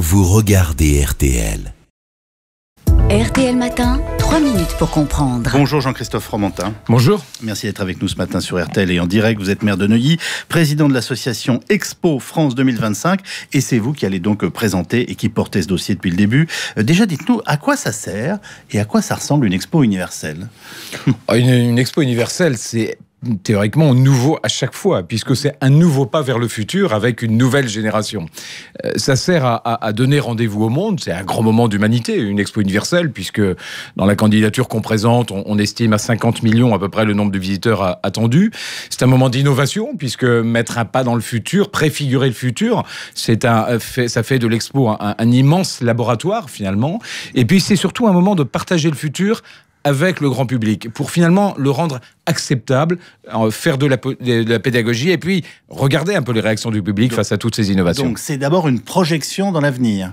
vous regardez RTL. RTL Matin, 3 minutes pour comprendre. Bonjour Jean-Christophe Romantin. Bonjour. Merci d'être avec nous ce matin sur RTL et en direct. Vous êtes maire de Neuilly, président de l'association Expo France 2025 et c'est vous qui allez donc présenter et qui portez ce dossier depuis le début. Euh, déjà, dites-nous à quoi ça sert et à quoi ça ressemble une expo universelle ah, Une, une expo universelle, c'est théoriquement nouveau à chaque fois, puisque c'est un nouveau pas vers le futur avec une nouvelle génération. Euh, ça sert à, donner rendez-vous au monde, c'est un grand moment d'humanité, une expo universelle, puisque dans la candidature qu'on présente, on, estime à 50 millions à peu près le nombre de visiteurs attendus. C'est un moment d'innovation, puisque mettre un pas dans le futur, préfigurer le futur, c'est un, euh, ça fait de l'expo un, immense laboratoire finalement. Et puis c'est surtout un moment de partager le futur avec le grand public pour finalement le rendre acceptable, euh, faire de la, la pédagogie et puis regarder un peu les réactions du public face à toutes ces innovations. Donc c'est d'abord une projection dans l'avenir.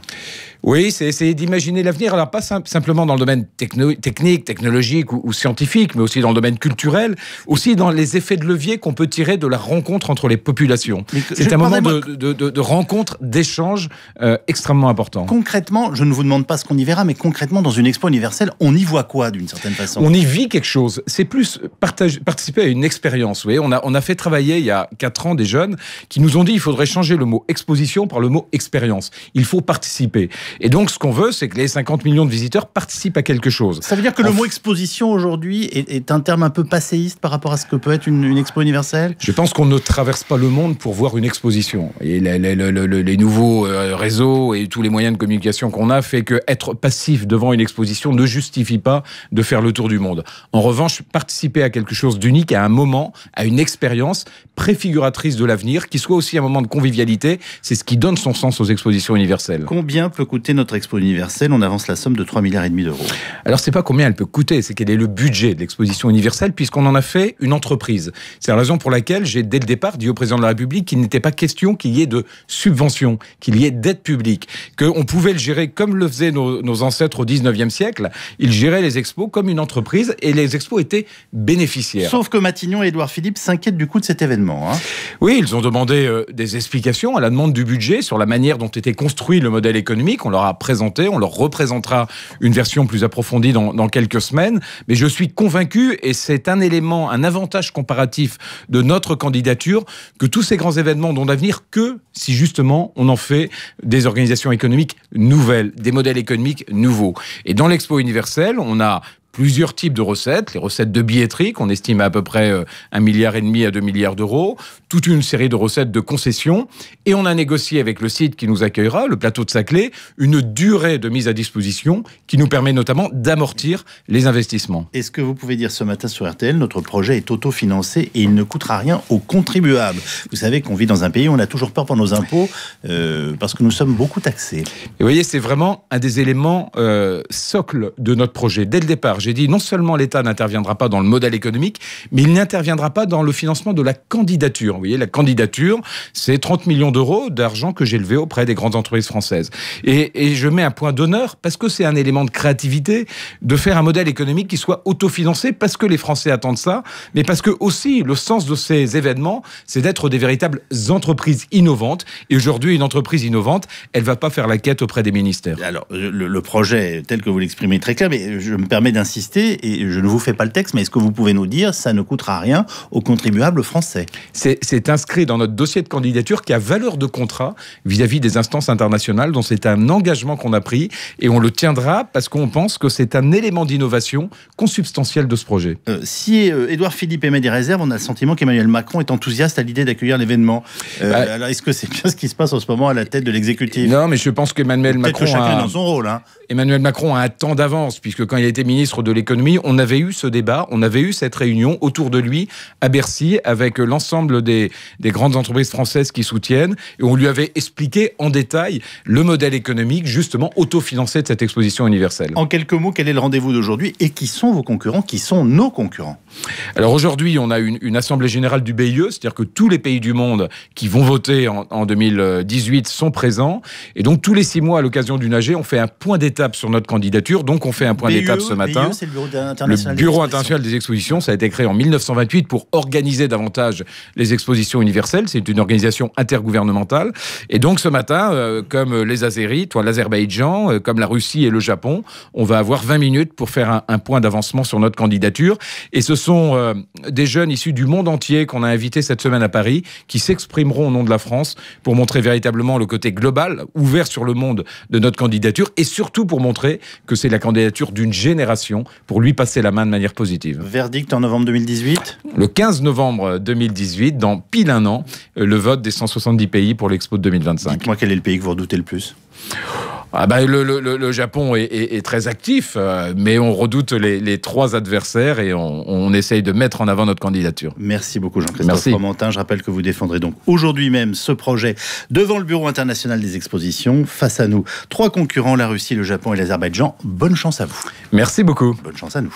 Oui, c'est essayer d'imaginer l'avenir, alors pas simplement dans le domaine technique, technologique ou, scientifique, mais aussi dans le domaine culturel, aussi dans les effets de levier qu'on peut tirer de la rencontre entre les populations. C'est un moment de, rencontre, d'échange euh, extrêmement important. Concrètement, je ne vous demande pas ce qu'on y verra, mais concrètement, dans une expo universelle, on y voit quoi d'une certaine on y vit quelque chose. C'est plus participer à une expérience. Oui, on a, on a fait travailler il y a 4 ans des jeunes qui nous ont dit il faudrait changer le mot exposition par le mot expérience. Il faut participer. Et donc, ce qu'on veut, c'est que les 50 millions de visiteurs participent à quelque chose. Ça veut dire que le mot exposition aujourd'hui est, un terme un peu passéiste par rapport à ce que peut être une, expo universelle Je pense qu'on ne traverse pas le monde pour voir une exposition. Et les, nouveaux euh, réseaux et tous les moyens de communication qu'on a fait qu'être passif devant une exposition ne justifie pas de faire faire le tour du monde. En revanche, participer à quelque chose d'unique, à un moment, à une expérience préfiguratrice de l'avenir, qui soit aussi un moment de convivialité, c'est ce qui donne son sens aux expositions universelles. Combien peut coûter notre expo universelle On avance la somme de 3,5 milliards et demi d'euros. Alors, c'est pas combien elle peut coûter, c'est quel est le budget de l'exposition universelle, puisqu'on en a fait une entreprise. C'est la raison pour laquelle j'ai, dès le départ, dit au président de la République qu'il n'était pas question qu'il y ait de subventions, qu'il y ait d'aides publique, qu'on pouvait le gérer comme le faisaient nos, nos ancêtres au 19e siècle. Ils géraient les expos comme une entreprise et les expos étaient bénéficiaires. Sauf que Matignon et Édouard Philippe s'inquiètent du coût de cet événement. Hein. Oui, ils ont demandé euh, des explications à la demande du budget sur la manière dont était construit le modèle économique. On leur a présenté, on leur représentera une version plus approfondie dans, dans quelques semaines. Mais je suis convaincu, et c'est un élément, un avantage comparatif de notre candidature, que tous ces grands événements n'ont d'avenir que si justement on en fait des organisations économiques nouvelles, des modèles économiques nouveaux. Et dans l'expo universelle, on a plusieurs types de recettes, les recettes de billetterie qu'on estime à, peu près 1,5 euh, milliard et demi à 2 milliards d'euros, toute une série de recettes de concessions et on a négocié avec le site qui nous accueillera, le plateau de Saclay, une durée de mise à disposition qui nous permet notamment d'amortir les investissements. Est-ce que vous pouvez dire ce matin sur RTL, notre projet est autofinancé et il ne coûtera rien aux contribuables Vous savez qu'on vit dans un pays où on a toujours peur pour nos impôts euh, parce que nous sommes beaucoup taxés. Et vous voyez, c'est vraiment un des éléments euh, socle de notre projet. Dès le départ, j'ai dit non seulement l'État n'interviendra pas dans le modèle économique, mais il n'interviendra pas dans le financement de la candidature. Vous voyez, la candidature, c'est 30 millions d'euros d'argent que j'ai levé auprès des grandes entreprises françaises. Et, je mets un point d'honneur parce que c'est un élément de créativité de faire un modèle économique qui soit autofinancé parce que les Français attendent ça, mais parce que aussi le sens de ces événements, c'est d'être des véritables entreprises innovantes. Et aujourd'hui, une entreprise innovante, elle ne va pas faire la quête auprès des ministères. Alors, le, projet tel que vous l'exprimez très clair, mais je me permets d'insister et je ne vous fais pas le texte, mais est-ce que vous pouvez nous dire, ça ne coûtera rien aux contribuables français C'est inscrit dans notre dossier de candidature qui a valeur de contrat vis-à-vis des instances internationales, dont c'est un engagement qu'on a pris, et on le tiendra parce qu'on pense que c'est un élément d'innovation consubstantiel de ce projet. Euh, si euh, Édouard Philippe émet des réserves, on a le sentiment qu'Emmanuel Macron est enthousiaste à l'idée d'accueillir l'événement. Euh, bah, alors est-ce que c'est bien ce qui se passe en ce moment à la tête de l'exécutif Non, mais je pense qu'Emmanuel Macron... Chacun a... dans son rôle. Hein. Emmanuel Macron a un temps d'avance, puisque quand il a été ministre de l'économie. On avait eu ce débat, on avait eu cette réunion autour de lui à Bercy avec l'ensemble des, des grandes entreprises françaises qui soutiennent et on lui avait expliqué en détail le modèle économique justement autofinancé de cette exposition universelle. En quelques mots, quel est le rendez-vous d'aujourd'hui et qui sont vos concurrents, qui sont nos concurrents Alors aujourd'hui, on a une, assemblée générale du BIE, c'est-à-dire que tous les pays du monde qui vont voter en, 2018 sont présents et donc tous les six mois à l'occasion du AG, on fait un point d'étape sur notre candidature, donc on fait un point e, d'étape ce matin. Hein c'est Le bureau international, des, expositions. ça a été créé en 1928 pour organiser davantage les expositions universelles. C'est une organisation intergouvernementale. Et donc ce matin, euh, comme les Azéris, toi l'Azerbaïdjan, euh, comme la Russie et le Japon, on va avoir 20 minutes pour faire un, point d'avancement sur notre candidature. Et ce sont euh, des jeunes issus du monde entier qu'on a invités cette semaine à Paris qui s'exprimeront au nom de la France pour montrer véritablement le côté global, ouvert sur le monde de notre candidature et surtout pour montrer que c'est la candidature d'une génération pour lui passer la main de manière positive. Verdict en novembre 2018 Le 15 novembre 2018, dans pile un an, euh, le vote des 170 pays pour l'Expo de 2025. Dites-moi quel est le pays que vous redoutez le plus ah bah, le, le, le, Japon est, est, très actif, euh, mais on redoute les, les trois adversaires et on, on, essaye de mettre en avant notre candidature. Merci beaucoup Jean-Christophe Romantin. Je rappelle que vous défendrez donc aujourd'hui même ce projet devant le Bureau international des expositions. Face à nous, trois concurrents, la Russie, le Japon et l'Azerbaïdjan. Bonne chance à vous. Merci beaucoup. Bonne chance à nous.